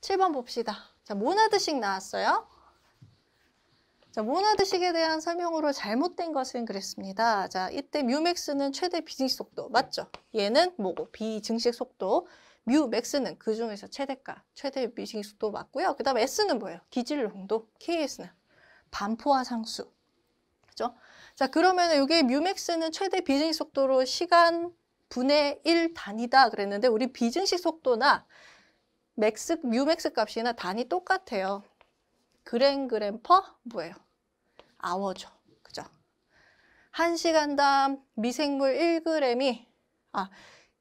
7번 봅시다. 자, 모나드식 나왔어요. 자, 모나드식에 대한 설명으로 잘못된 것은 그랬습니다. 자, 이때 뮤맥스는 최대 비증식 속도, 맞죠? 얘는 뭐고? 비증식 속도. 뮤맥스는 그 중에서 최대가, 최대 비증식 속도 맞고요. 그 다음에 S는 뭐예요? 기질 농도, KS는 반포화 상수. 그죠? 자, 그러면 이게 뮤맥스는 최대 비증식 속도로 시간 분의 1 단위다 그랬는데 우리 비증식 속도나 맥스, 뮤맥스 값이나 단위 똑같아요. 그램 그램 퍼 뭐예요? 아워죠. 그죠? 한시간당 미생물 1g이 아,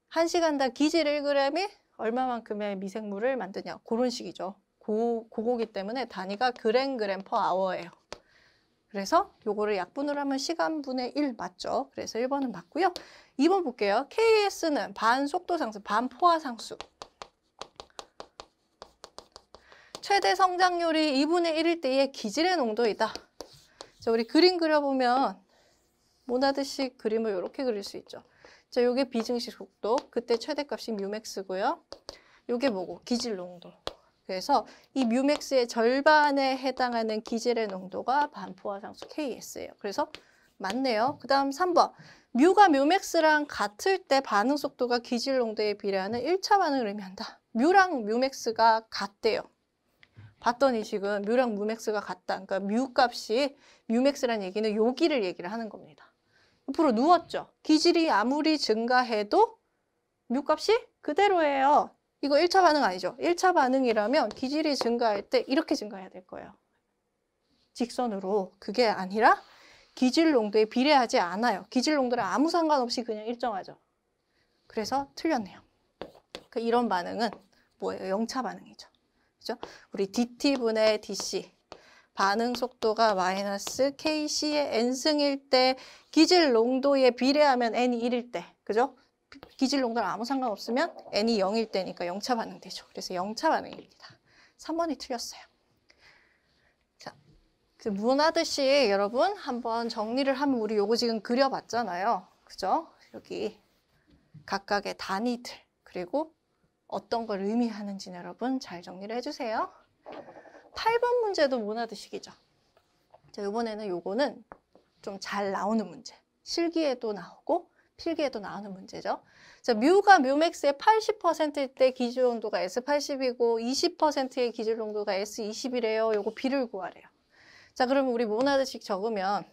한시간당 기질 1g이 얼마만큼의 미생물을 만드냐 그런 식이죠. 고, 고거기 때문에 단위가 그램 그램 퍼 아워예요. 그래서 요거를 약분으로 하면 시간분의 1 맞죠? 그래서 1번은 맞고요. 2번 볼게요. KS는 반속도 상수, 반포화 상수. 최대 성장률이 2분의 1일 때의 기질의 농도이다. 자, 우리 그림 그려보면 모나드식 그림을 이렇게 그릴 수 있죠. 자, 요게 비증식 속도, 그때 최대값이 뮤맥스고요. 요게 뭐고? 기질 농도. 그래서 이 뮤맥스의 절반에 해당하는 기질의 농도가 반포화상수 KS예요. 그래서 맞네요. 그 다음 3번. 뮤가 뮤맥스랑 같을 때 반응 속도가 기질 농도에 비례하는 1차 반응을 의미한다. 뮤랑 뮤맥스가 같대요. 봤더니 지금 뮤랑 뮤맥스가 같다. 그러니까 뮤 값이 뮤맥스란 얘기는 여기를 얘기를 하는 겁니다. 옆으로 누웠죠. 기질이 아무리 증가해도 뮤 값이 그대로예요. 이거 1차 반응 아니죠. 1차 반응이라면 기질이 증가할 때 이렇게 증가해야 될 거예요. 직선으로 그게 아니라 기질 농도에 비례하지 않아요. 기질 농도랑 아무 상관없이 그냥 일정하죠. 그래서 틀렸네요. 그러니까 이런 반응은 뭐예요? 영차 반응이죠. 그죠? 우리 dt분의 dc 반응 속도가 마이너스 kc의 n승일 때 기질 농도에 비례하면 n이 1일 때 그죠? 기질 농도랑 아무 상관없으면 n이 0일 때니까 0차 반응되죠. 그래서 0차 반응입니다. 3번이 틀렸어요. 자, 그 무언하듯이 여러분 한번 정리를 하면 우리 요거 지금 그려봤잖아요. 그죠? 여기 각각의 단위들 그리고 어떤 걸의미하는지 여러분 잘 정리를 해주세요. 8번 문제도 모나드식이죠. 자, 이번에는 요거는 좀 잘 나오는 문제. 실기에도 나오고 필기에도 나오는 문제죠. 자, 뮤가 뮤맥스의 80%일 때 기질 농도가 S80이고 20%의 기질 농도가 S20이래요. 요거 B를 구하래요. 자, 그러면 우리 모나드식 적으면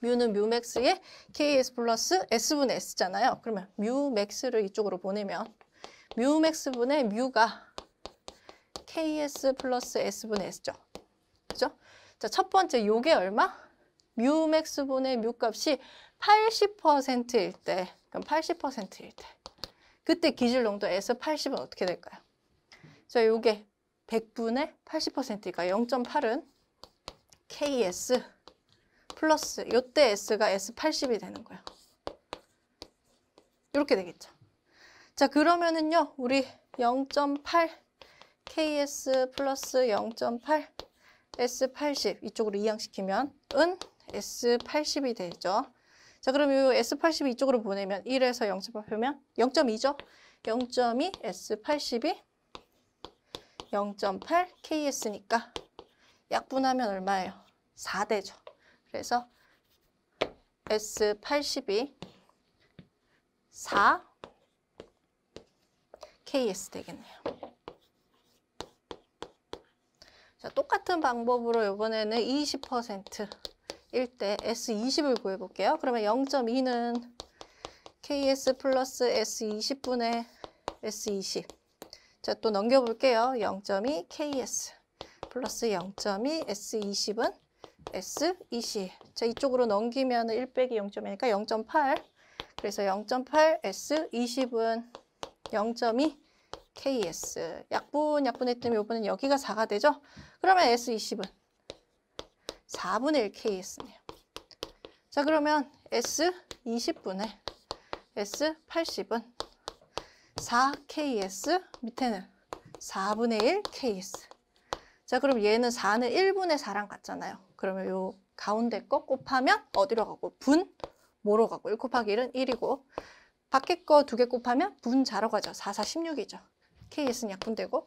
뮤는 뮤맥스의 KS 플러스 S분 S잖아요. 그러면 뮤맥스를 이쪽으로 보내면 뮤맥스분의 뮤가 ks 플러스 s분의 s죠. 그죠? 자, 첫 번째 요게 얼마? 뮤맥스분의 뮤값이 80%일 때, 그럼 80%일 때 그때 기질 농도 에 80은 어떻게 될까요? 자, 요게 100분의 80%니까 0.8은 KS 플러스 요 때 S가 S80이 되는 거예요. 이렇게 되겠죠. 자 그러면은요 우리 0.8 ks 플러스 0.8 s80 이쪽으로 이항시키면 은 s80이 되죠. 자 그럼 이 s80 이쪽으로 보내면 1에서 0.8 표면 0.2죠. 0.2 s80이 0.8 ks니까 약분하면 얼마예요? 4대죠. 그래서 S80이 4 KS 되겠네요. 자, 똑같은 방법으로 이번에는 2 0 1대 S20을 구해볼게요. 그러면 0.2는 KS 플러스 S20분의 S20. 자, 또 넘겨볼게요. 0.2 KS 플러스 0.2 S20은 S20. 자, 이쪽으로 넘기면 1 빼기 0.2니까 0.8. 그래서 0.8 S20은 0.2 KS. 약분, 약분했더니 요번엔 여기가 4가 되죠? 그러면 S20은 4분의 1 KS네요. 자, 그러면 S20분의 S80은 4KS, 밑에는 4분의 1 KS. 자, 그럼 얘는 4는 1분의 4랑 같잖아요. 그러면 요 가운데 거 곱하면 어디로 가고? 분, 뭐로 가고? 1 곱하기 1은 1이고 밖에 거 두 개 곱하면 분자로 가죠. 4, 4, 16이죠. KS는 약분되고.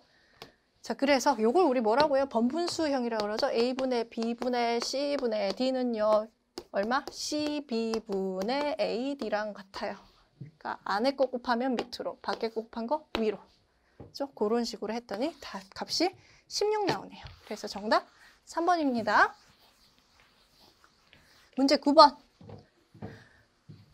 자, 그래서 요걸 우리 뭐라고 해요? 번분수형이라고 그러죠. A분의 B분의 C분의 D는요. 얼마? CB분의 AD랑 같아요. 그러니까 안에 거 곱하면 밑으로, 밖에 거 곱한 거 위로. 그죠? 그런 식으로 했더니 다 값이 16 나오네요. 그래서 정답 3번입니다. 문제 9번.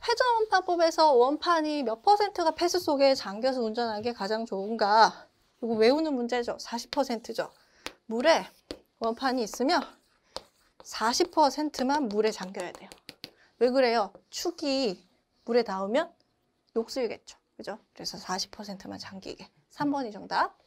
회전원판법에서 원판이 몇 퍼센트가 패스 속에 잠겨서 운전하는 게 가장 좋은가? 이거 외우는 문제죠. 40%죠. 물에 원판이 있으면 40%만 물에 잠겨야 돼요. 왜 그래요? 축이 물에 닿으면 녹슬겠죠. 그죠? 그래서 40%만 잠기게. 3번이 정답.